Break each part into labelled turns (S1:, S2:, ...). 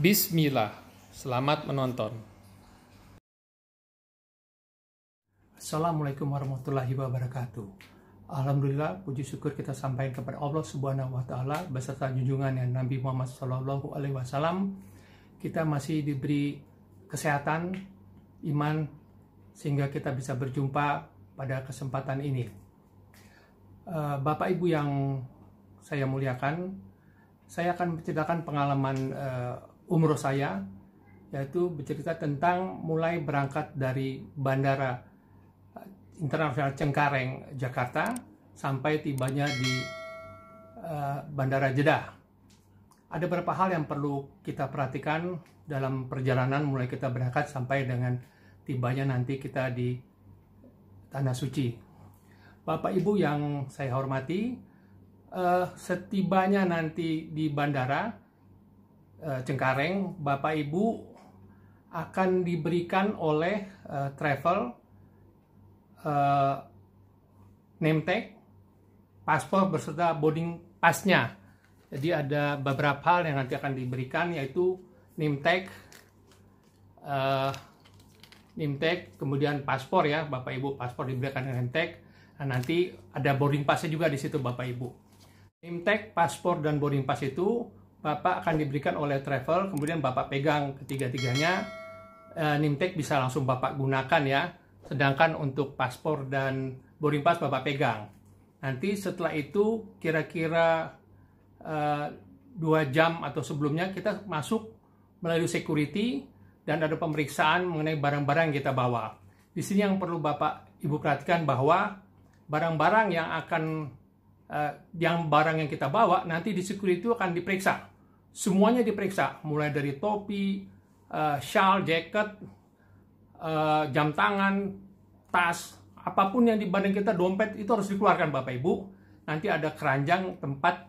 S1: Bismillah. Selamat menonton. Assalamualaikum warahmatullahi wabarakatuh. Alhamdulillah, puji syukur kita sampaikan kepada Allah Subhanahu wa taala beserta yang Nabi Muhammad sallallahu alaihi wasallam. Kita masih diberi kesehatan, iman sehingga kita bisa berjumpa pada kesempatan ini. Eh, Bapak Ibu yang saya muliakan, saya akan menceritakan pengalaman uh, umroh saya yaitu bercerita tentang mulai berangkat dari bandara eh, internasional Cengkareng Jakarta sampai tibanya di uh, bandara Jeddah. Ada beberapa hal yang perlu kita perhatikan dalam perjalanan mulai kita berangkat sampai dengan tibanya nanti kita di tanah suci. Bapak Ibu yang saya hormati, uh, setibanya nanti di bandara Eh, Cengkareng, Bapak Ibu akan diberikan oleh uh, travel uh, name tag, paspor beserta boarding pasnya. Jadi ada beberapa hal yang nanti akan diberikan yaitu name tag, uh, name tag, kemudian paspor ya, Bapak Ibu paspor diberikan dengan name tag. Nah, nanti ada boarding pass-nya juga di situ Bapak Ibu. Name tag, paspor dan boarding pass itu Bapak akan diberikan oleh travel, kemudian Bapak pegang ketiga-tiganya, e, eh, nimtek bisa langsung Bapak gunakan ya. Sedangkan untuk paspor dan boarding pass Bapak pegang. Nanti setelah itu kira-kira eh, dua 2 jam atau sebelumnya kita masuk melalui security dan ada pemeriksaan mengenai barang-barang yang kita bawa. Di sini yang perlu Bapak Ibu perhatikan bahwa barang-barang yang akan uh, yang barang yang kita bawa nanti di security itu akan diperiksa. Semuanya diperiksa, mulai dari topi, uh, shawl, jacket, uh, jam tangan, tas, apapun yang di badan kita dompet itu harus dikeluarkan Bapak Ibu. Nanti ada keranjang tempat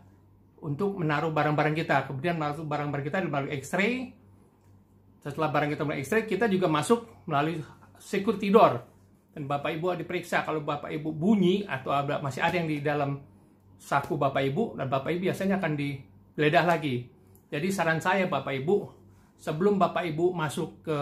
S1: untuk menaruh barang-barang kita. Kemudian masuk barang-barang kita melalui X-ray. Setelah barang kita melalui X-ray, kita juga masuk melalui security door. Dan Bapak Ibu diperiksa kalau Bapak Ibu bunyi atau masih ada yang di dalam saku Bapak Ibu dan Bapak Ibu biasanya akan digeledah lagi. Jadi saran saya Bapak Ibu, sebelum Bapak Ibu masuk ke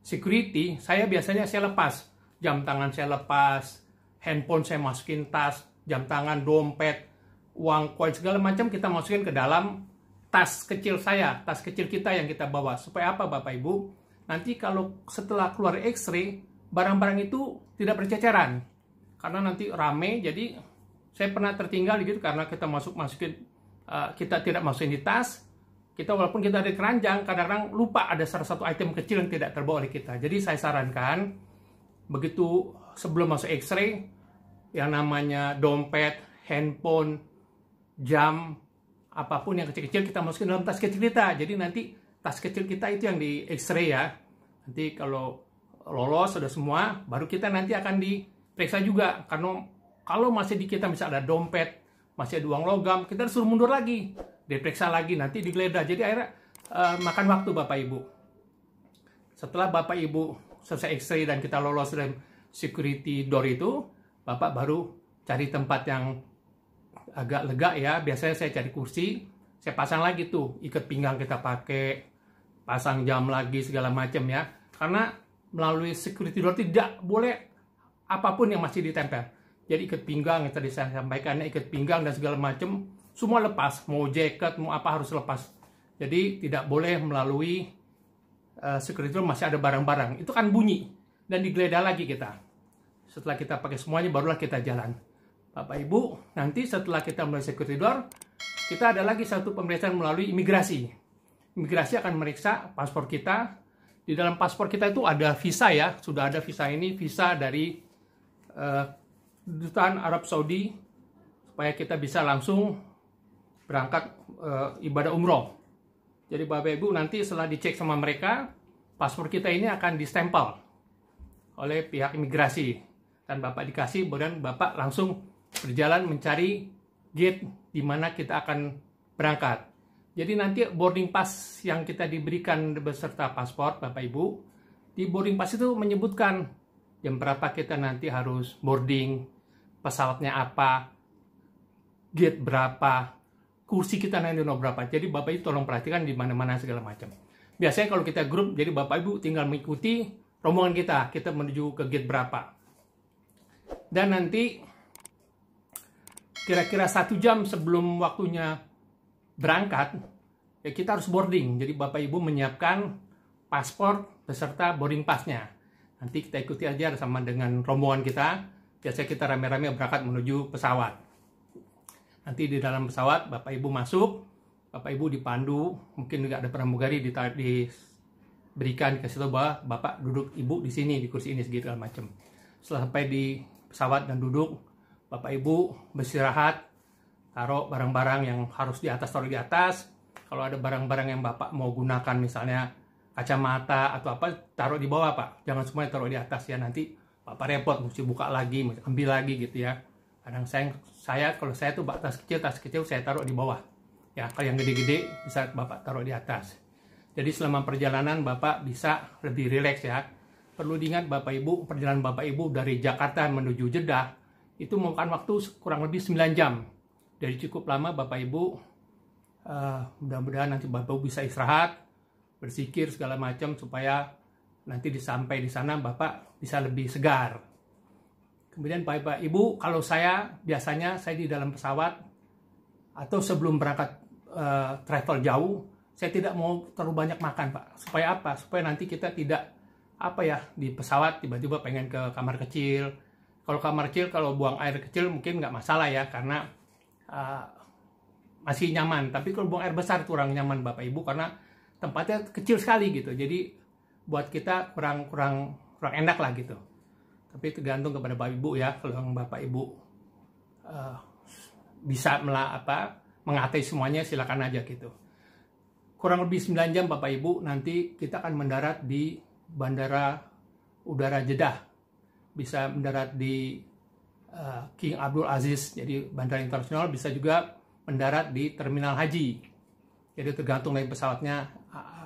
S1: security, saya biasanya saya lepas. Jam tangan saya lepas, handphone saya masukin tas, jam tangan, dompet, uang koin segala macam kita masukin ke dalam tas kecil saya, tas kecil kita yang kita bawa. Supaya apa Bapak Ibu? Nanti kalau setelah keluar X-ray, barang-barang itu tidak berceceran. Karena nanti rame, jadi saya pernah tertinggal gitu karena kita masuk masukin uh, kita tidak masukin di tas kita walaupun kita ada keranjang kadang-kadang lupa ada salah satu item kecil yang tidak terbawa oleh kita jadi saya sarankan begitu sebelum masuk X-ray yang namanya dompet handphone jam apapun yang kecil-kecil kita masukin dalam tas kecil kita jadi nanti tas kecil kita itu yang di X-ray ya nanti kalau lolos sudah semua baru kita nanti akan diperiksa juga karena kalau masih di kita bisa ada dompet, masih ada uang logam, kita disuruh mundur lagi, diperiksa lagi, nanti digeledah. Jadi akhirnya uh, makan waktu Bapak Ibu. Setelah Bapak Ibu selesai x dan kita lolos dari security door itu, Bapak baru cari tempat yang agak lega ya. Biasanya saya cari kursi, saya pasang lagi tuh ikat pinggang kita pakai, pasang jam lagi segala macam ya. Karena melalui security door tidak boleh apapun yang masih ditempel jadi ikat pinggang yang tadi saya sampaikannya ikat pinggang dan segala macam semua lepas mau jaket mau apa harus lepas jadi tidak boleh melalui uh, security room masih ada barang-barang itu kan bunyi dan digeledah lagi kita setelah kita pakai semuanya barulah kita jalan Bapak Ibu nanti setelah kita melalui security door kita ada lagi satu pemeriksaan melalui imigrasi imigrasi akan meriksa paspor kita di dalam paspor kita itu ada visa ya sudah ada visa ini visa dari uh, kedutaan Arab Saudi supaya kita bisa langsung berangkat e, ibadah umroh. Jadi Bapak Ibu nanti setelah dicek sama mereka, paspor kita ini akan distempel oleh pihak imigrasi dan Bapak dikasih kemudian Bapak langsung berjalan mencari gate di mana kita akan berangkat. Jadi nanti boarding pass yang kita diberikan beserta paspor Bapak Ibu, di boarding pass itu menyebutkan jam berapa kita nanti harus boarding, pesawatnya apa, gate berapa, kursi kita naik di nomor berapa. Jadi Bapak Ibu tolong perhatikan di mana-mana segala macam. Biasanya kalau kita grup, jadi Bapak Ibu tinggal mengikuti rombongan kita, kita menuju ke gate berapa. Dan nanti kira-kira satu jam sebelum waktunya berangkat, ya kita harus boarding. Jadi Bapak Ibu menyiapkan paspor beserta boarding passnya. Nanti kita ikuti aja sama dengan rombongan kita biasanya kita rame-rame berangkat menuju pesawat. Nanti di dalam pesawat Bapak Ibu masuk, Bapak Ibu dipandu, mungkin juga ada pramugari di, diberikan ke tahu bahwa Bapak duduk Ibu di sini di kursi ini segitu macam. Setelah sampai di pesawat dan duduk, Bapak Ibu beristirahat, taruh barang-barang yang harus di atas taruh di atas. Kalau ada barang-barang yang Bapak mau gunakan misalnya kacamata atau apa taruh di bawah Pak. Jangan semuanya taruh di atas ya nanti Bapak repot mesti buka lagi, ambil lagi gitu ya. Kadang saya, saya kalau saya tuh tas kecil, tas kecil saya taruh di bawah. Ya, kalau yang gede-gede bisa Bapak taruh di atas. Jadi selama perjalanan Bapak bisa lebih rileks ya. Perlu diingat Bapak Ibu, perjalanan Bapak Ibu dari Jakarta menuju Jeddah itu memakan waktu kurang lebih 9 jam. Jadi cukup lama Bapak Ibu, uh, mudah-mudahan nanti Bapak Ibu bisa istirahat, bersikir segala macam supaya nanti disampai di sana Bapak bisa lebih segar. Kemudian Bapak Ibu, kalau saya biasanya saya di dalam pesawat atau sebelum berangkat uh, travel jauh, saya tidak mau terlalu banyak makan, Pak. Supaya apa? Supaya nanti kita tidak apa ya di pesawat tiba-tiba pengen ke kamar kecil. Kalau kamar kecil, kalau buang air kecil mungkin nggak masalah ya karena uh, masih nyaman. Tapi kalau buang air besar kurang nyaman Bapak Ibu karena tempatnya kecil sekali gitu. Jadi buat kita kurang kurang kurang enak lah gitu tapi tergantung kepada bapak ibu ya kalau bapak ibu uh, bisa mela apa mengatai semuanya silakan aja gitu kurang lebih 9 jam bapak ibu nanti kita akan mendarat di bandara udara Jeddah bisa mendarat di uh, King Abdul Aziz jadi bandara internasional bisa juga mendarat di terminal haji jadi tergantung dari pesawatnya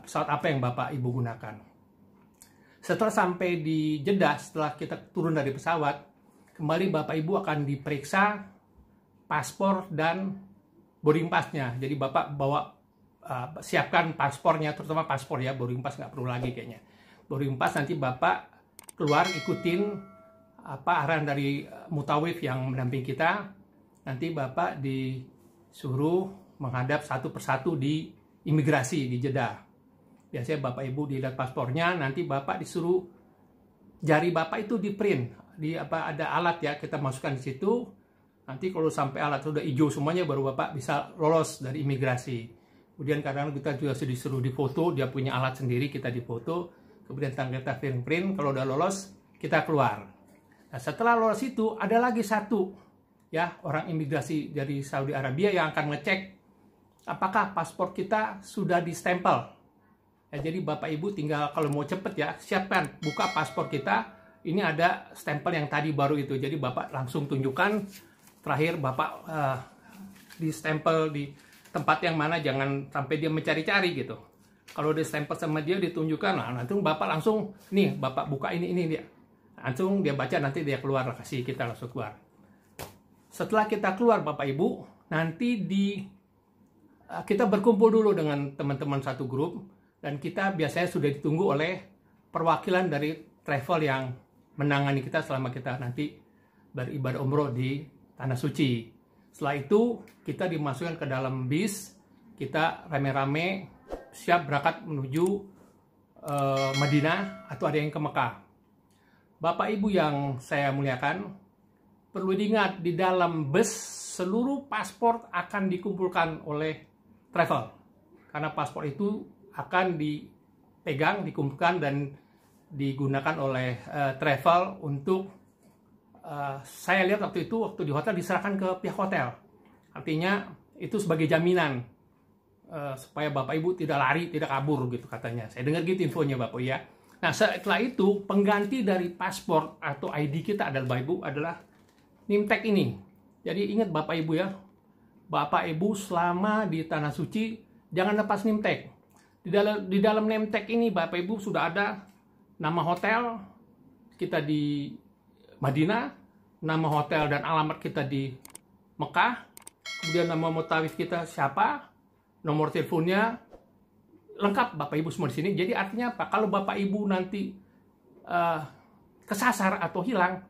S1: pesawat apa yang bapak ibu gunakan setelah sampai di Jeddah, setelah kita turun dari pesawat, kembali Bapak Ibu akan diperiksa paspor dan boarding passnya. Jadi Bapak bawa uh, siapkan paspornya, terutama paspor ya, boarding pass nggak perlu lagi kayaknya. Boarding pass nanti Bapak keluar ikutin apa arahan dari uh, mutawif yang mendamping kita. Nanti Bapak disuruh menghadap satu persatu di imigrasi di Jeddah biasanya bapak ibu dilihat paspornya nanti bapak disuruh jari bapak itu di print di apa ada alat ya kita masukkan di situ nanti kalau sampai alat sudah hijau semuanya baru bapak bisa lolos dari imigrasi kemudian kadang, -kadang kita juga disuruh difoto dia punya alat sendiri kita difoto kemudian kita print, kalau udah lolos kita keluar nah setelah lolos itu ada lagi satu ya orang imigrasi dari Saudi Arabia yang akan ngecek apakah paspor kita sudah distempel Nah, jadi Bapak Ibu tinggal kalau mau cepet ya, siapkan buka paspor kita. Ini ada stempel yang tadi baru itu. Jadi Bapak langsung tunjukkan terakhir Bapak uh, di stempel di tempat yang mana jangan sampai dia mencari-cari gitu. Kalau di stempel sama dia ditunjukkan, nah nanti Bapak langsung nih Bapak buka ini ini dia. Langsung dia baca nanti dia keluar kasih kita langsung keluar. Setelah kita keluar Bapak Ibu, nanti di eh, kita berkumpul dulu dengan teman-teman satu grup dan kita biasanya sudah ditunggu oleh perwakilan dari travel yang menangani kita selama kita nanti beribadah umroh di tanah suci. Setelah itu kita dimasukkan ke dalam bis, kita rame-rame siap berangkat menuju uh, Madinah atau ada yang ke Mekah. Bapak Ibu yang saya muliakan, perlu diingat di dalam bus seluruh paspor akan dikumpulkan oleh travel. Karena paspor itu akan dipegang, dikumpulkan dan digunakan oleh uh, travel untuk uh, saya lihat waktu itu waktu di hotel diserahkan ke pihak hotel. Artinya itu sebagai jaminan uh, supaya Bapak Ibu tidak lari, tidak kabur gitu katanya. Saya dengar gitu infonya Bapak ya. Nah, setelah itu pengganti dari paspor atau ID kita adalah Bapak Ibu adalah nimtek ini. Jadi ingat Bapak Ibu ya, Bapak Ibu selama di tanah suci jangan lepas nimtek di dalam di dalam name tag ini Bapak Ibu sudah ada nama hotel kita di Madinah, nama hotel dan alamat kita di Mekah, kemudian nama mutawif kita siapa, nomor teleponnya lengkap Bapak Ibu semua di sini. Jadi artinya apa? Kalau Bapak Ibu nanti uh, kesasar atau hilang,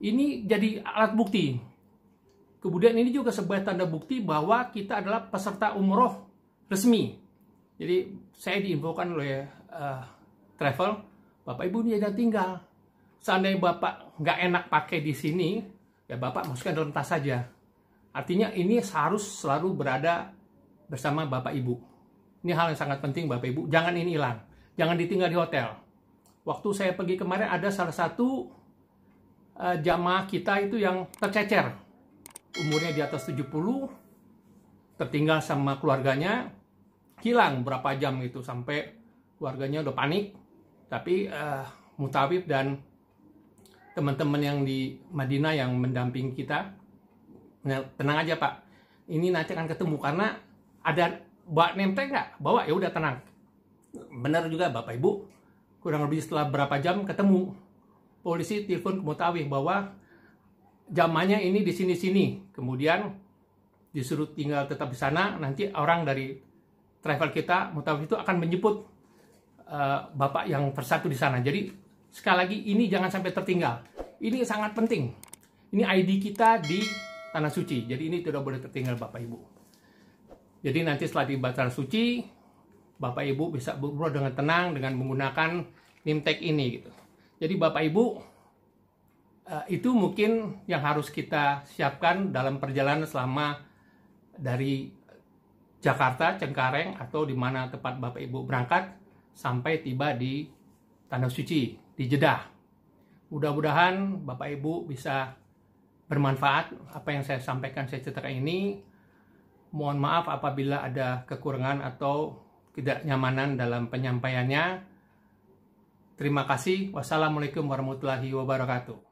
S1: ini jadi alat bukti. Kemudian ini juga sebagai tanda bukti bahwa kita adalah peserta umroh resmi. Jadi saya diinfokan oleh ya, uh, travel, Bapak Ibu ini jangan tinggal. Seandainya Bapak nggak enak pakai di sini, ya Bapak masukkan dalam tas saja. Artinya ini harus selalu berada bersama Bapak Ibu. Ini hal yang sangat penting Bapak Ibu. Jangan ini hilang. Jangan ditinggal di hotel. Waktu saya pergi kemarin ada salah satu uh, jamaah kita itu yang tercecer. Umurnya di atas 70, tertinggal sama keluarganya, hilang berapa jam gitu sampai warganya udah panik tapi uh, eh, mutawif dan teman-teman yang di Madinah yang mendampingi kita tenang aja pak ini nanti akan ketemu karena ada bawa nempel nggak bawa ya udah tenang benar juga bapak ibu kurang lebih setelah berapa jam ketemu polisi telepon ke Mutawif bahwa jamannya ini di sini sini kemudian disuruh tinggal tetap di sana nanti orang dari travel kita mutawif itu akan menjemput uh, bapak yang bersatu di sana. Jadi sekali lagi ini jangan sampai tertinggal. Ini sangat penting. Ini ID kita di tanah suci. Jadi ini tidak boleh tertinggal bapak ibu. Jadi nanti setelah di batal suci, bapak ibu bisa berumroh dengan tenang dengan menggunakan nimtek ini gitu. Jadi bapak ibu eh, itu mungkin yang harus kita siapkan dalam perjalanan selama dari Jakarta, Cengkareng, atau di mana tempat Bapak Ibu berangkat sampai tiba di Tanah Suci, di Jeddah. Mudah-mudahan Bapak Ibu bisa bermanfaat apa yang saya sampaikan, saya ceritakan ini. Mohon maaf apabila ada kekurangan atau tidak nyamanan dalam penyampaiannya. Terima kasih. Wassalamualaikum warahmatullahi wabarakatuh.